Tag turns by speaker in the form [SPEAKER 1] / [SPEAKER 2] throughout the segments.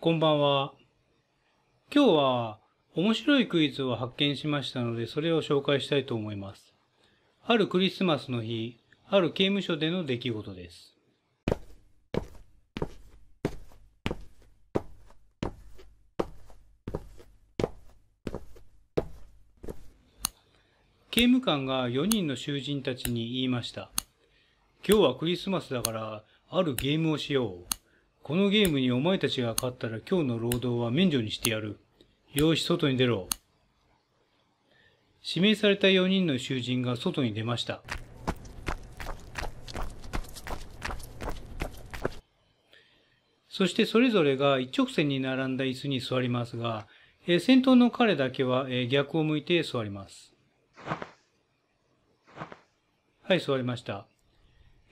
[SPEAKER 1] こんばんは。今日は面白いクイズを発見しましたので、それを紹介したいと思います。あるクリスマスの日、ある刑務所での出来事です。刑務官が4人の囚人たちに言いました。今日はクリスマスだから、あるゲームをしよう。このゲームにお前たちが勝ったら今日の労働は免除にしてやる。よし、外に出ろ。指名された4人の囚人が外に出ました。そしてそれぞれが一直線に並んだ椅子に座りますが、えー、先頭の彼だけは、えー、逆を向いて座ります。はい、座りました。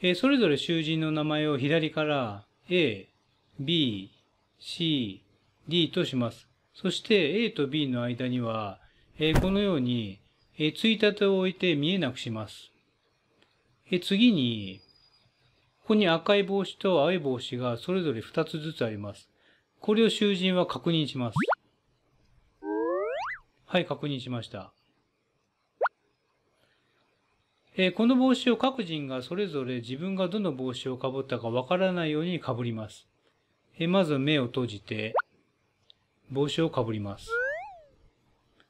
[SPEAKER 1] えー、それぞれ囚人の名前を左から A、B、C、D とします。そして A と B の間には、えこのように、えついたてを置いて見えなくします。え次に、ここに赤い帽子と青い帽子がそれぞれ2つずつあります。これを囚人は確認します。はい、確認しました。えー、この帽子を各人がそれぞれ自分がどの帽子をかぶったかわからないようにかぶります。えまず目を閉じて、帽子をかぶります。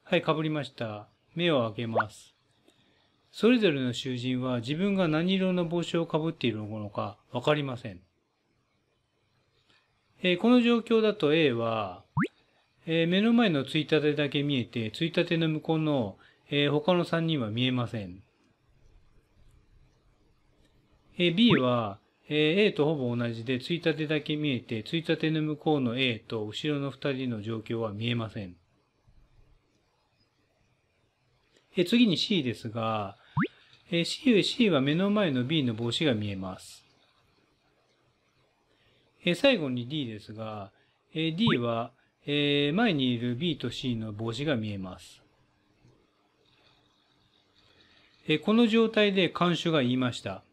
[SPEAKER 1] はい、かぶりました。目を開けます。それぞれの囚人は自分が何色の帽子をかぶっているのかわかりません。えー、この状況だと A は、えー、目の前のついたてだけ見えて、ついたての向こうの、えー、他の3人は見えません。え B は、えー、A とほぼ同じで、ついたてだけ見えて、ついたての向こうの A と後ろの2人の状況は見えません。えー、次に C ですが、えー、C, C は目の前の B の帽子が見えます。えー、最後に D ですが、えー、D は、えー、前にいる B と C の帽子が見えます。えー、この状態で看守が言いました。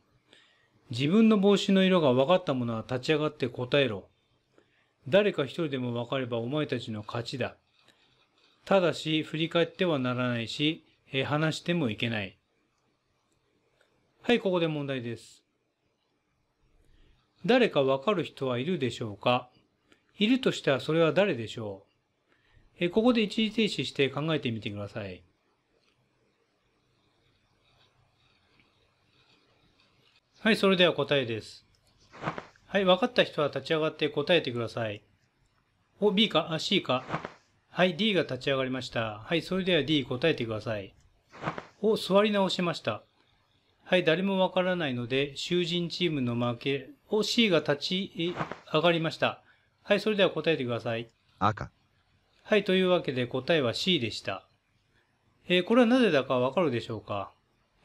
[SPEAKER 1] 自分の帽子の色が分かった者は立ち上がって答えろ。誰か一人でも分かればお前たちの勝ちだ。ただし、振り返ってはならないし、え話してもいけない。はい、ここで問題です。誰か分かる人はいるでしょうかいるとしたらそれは誰でしょうえここで一時停止して考えてみてください。はい、それでは答えです。はい、分かった人は立ち上がって答えてください。お、B かあ、C か。はい、D が立ち上がりました。はい、それでは D 答えてください。お、座り直しました。はい、誰もわからないので、囚人チームの負けを C が立ち上がりました。はい、それでは答えてください。赤。はい、というわけで答えは C でした。えー、これはなぜだかわかるでしょうか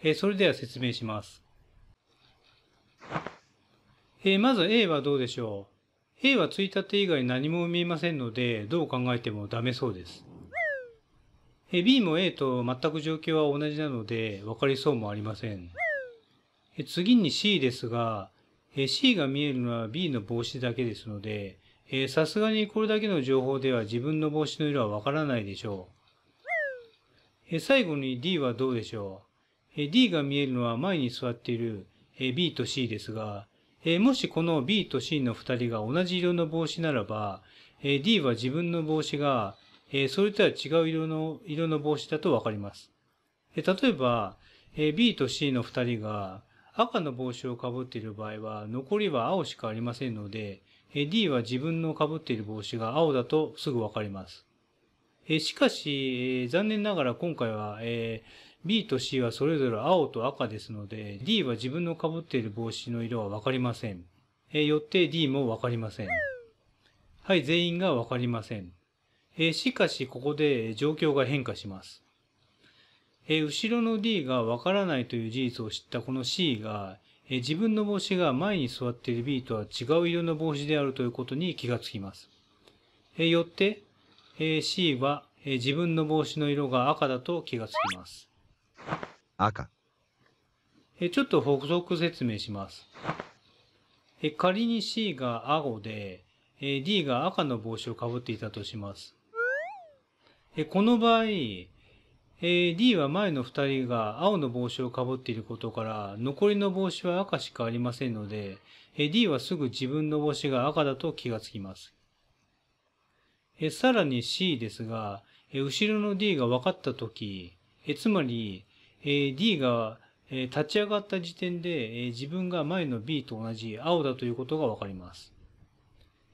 [SPEAKER 1] えー、それでは説明します。えー、まず A はどうでしょう ?A はついたて以外何も見えませんので、どう考えてもダメそうです。えー、B も A と全く状況は同じなので、分かりそうもありません。えー、次に C ですが、えー、C が見えるのは B の帽子だけですので、さすがにこれだけの情報では自分の帽子の色はわからないでしょう。え最後に D はどうでしょうえ ?D が見えるのは前に座っているえ B と C ですが、えー、もしこの B と C の2人が同じ色の帽子ならば、えー、D は自分の帽子が、えー、それとは違う色の色の帽子だとわかります。えー、例えば、えー、B と C の2人が赤の帽子をかぶっている場合は、残りは青しかありませんので、えー、D は自分のかぶっている帽子が青だとすぐわかります。えー、しかし、えー、残念ながら今回は、えー B と C はそれぞれ青と赤ですので、D は自分の被っている帽子の色はわかりません。えよって D もわかりません。はい、全員がわかりません。えしかし、ここで状況が変化します。え後ろの D がわからないという事実を知ったこの C が、え自分の帽子が前に座っている B とは違う色の帽子であるということに気がつきます。えよって、え C は、え自分の帽子の色が赤だと気がつきます。赤えちょっと補足説明します。え仮に C が青で、え D が赤の帽子をかぶっていたとします。えこの場合、え D は前の2人が青の帽子をかぶっていることから、残りの帽子は赤しかありませんので、え D はすぐ自分の帽子が赤だと気がつきます。えさらに C ですが、え後ろの D が分かったとき、えつまりえ D が、え立ち上がった時点で、え自分が前の B と同じ青だということがわかります。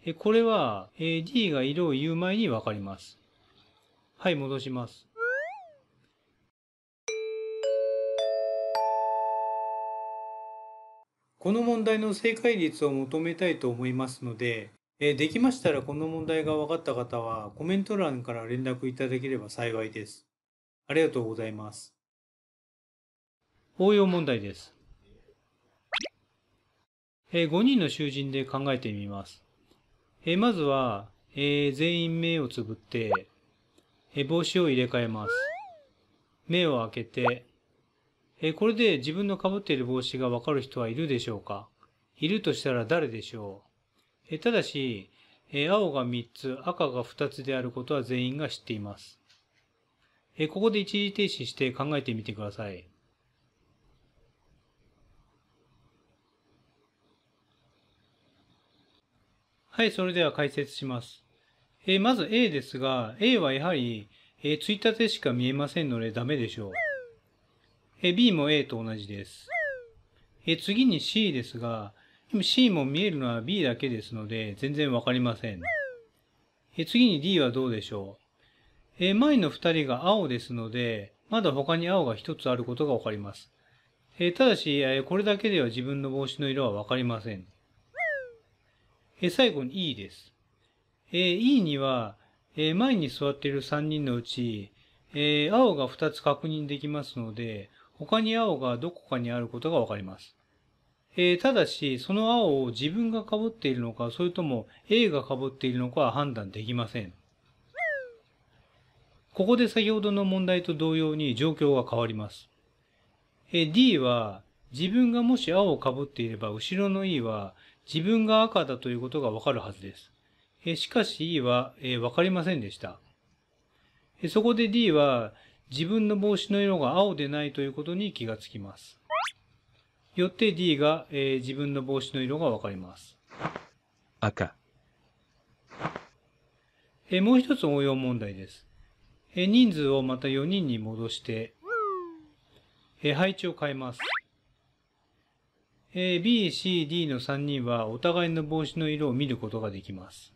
[SPEAKER 1] えこれは、え D が色を言う前にわかります。はい、戻します。この問題の正解率を求めたいと思いますので、えできましたらこの問題が分かった方はコメント欄から連絡いただければ幸いです。ありがとうございます。応用問題です。えー、5人の囚人で考えてみます。えー、まずは、えー、全員目をつぶって、えー、帽子を入れ替えます。目を開けて、えー、これで自分の被っている帽子がわかる人はいるでしょうかいるとしたら誰でしょう、えただし、え青が3つ、赤が2つであることは全員が知っています。えここで一時停止して考えてみてください。はい、それでは解説します。えー、まず A ですが、A はやはり、えー、ついたてしか見えませんのでダメでしょう。えー、B も A と同じです。え次に C ですが、C も見えるのは B だけですので、全然わかりません。え次に D はどうでしょう。え前の2人が青ですので、まだ他に青が1つあることがわかります。えただし、えこれだけでは自分の帽子の色はわかりません。え最後に E です。え E には、え前に座っている3人のうち、え青が2つ確認できますので、他に青がどこかにあることがわかります。えただし、その青を自分が被っているのか、それとも A が被っているのかは判断できません。ここで先ほどの問題と同様に状況が変わります。え D は、自分がもし青を被っていれば、後ろの E は自分が赤だということがわかるはずです。えしかし E は、えわかりませんでした。えそこで D は自分の帽子の色が青でないということに気がつきます。よって D が、え自分の帽子の色がわかります。赤。えもう一つ応用問題です。え人数をまた4人に戻して、え配置を変えます。えー、B、C、D の3人はお互いの帽子の色を見ることができます。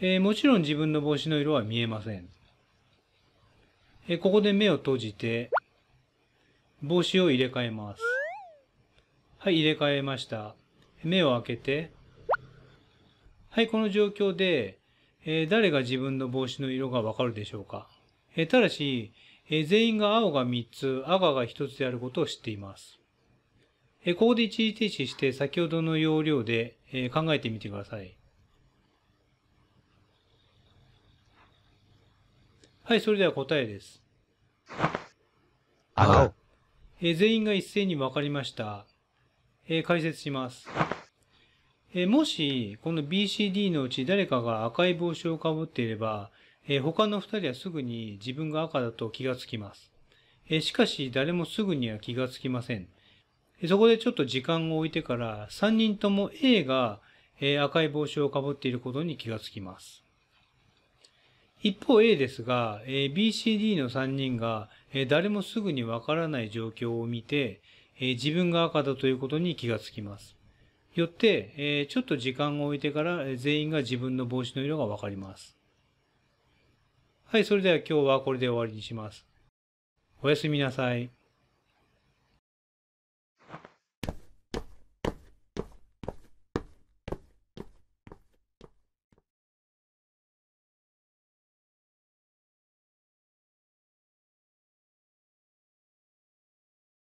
[SPEAKER 1] えー、もちろん自分の帽子の色は見えません。えー、ここで目を閉じて、帽子を入れ替えます。はい、入れ替えました。目を開けて、はい、この状況で、えー、誰が自分の帽子の色がわかるでしょうか。えー、ただし、えー、全員が青が3つ、赤が1つであることを知っています。えここで一時停止して先ほどの要領で、え考えてみてください。はい、それでは答えです。赤。え全員が一斉に分かりました。え解説します。えもし、この BCD のうち誰かが赤い帽子をかぶっていれば、え他の2人はすぐに自分が赤だと気がつきます。えしかし、誰もすぐには気がつきません。そこでちょっと時間を置いてから、3人とも A が、え赤い帽子をかぶっていることに気がつきます。一方 A ですが、え BCD の3人が、え誰もすぐにわからない状況を見て、え自分が赤だということに気がつきます。よって、えちょっと時間を置いてから、え全員が自分の帽子の色がわかります。はい、それでは今日はこれで終わりにします。おやすみなさい。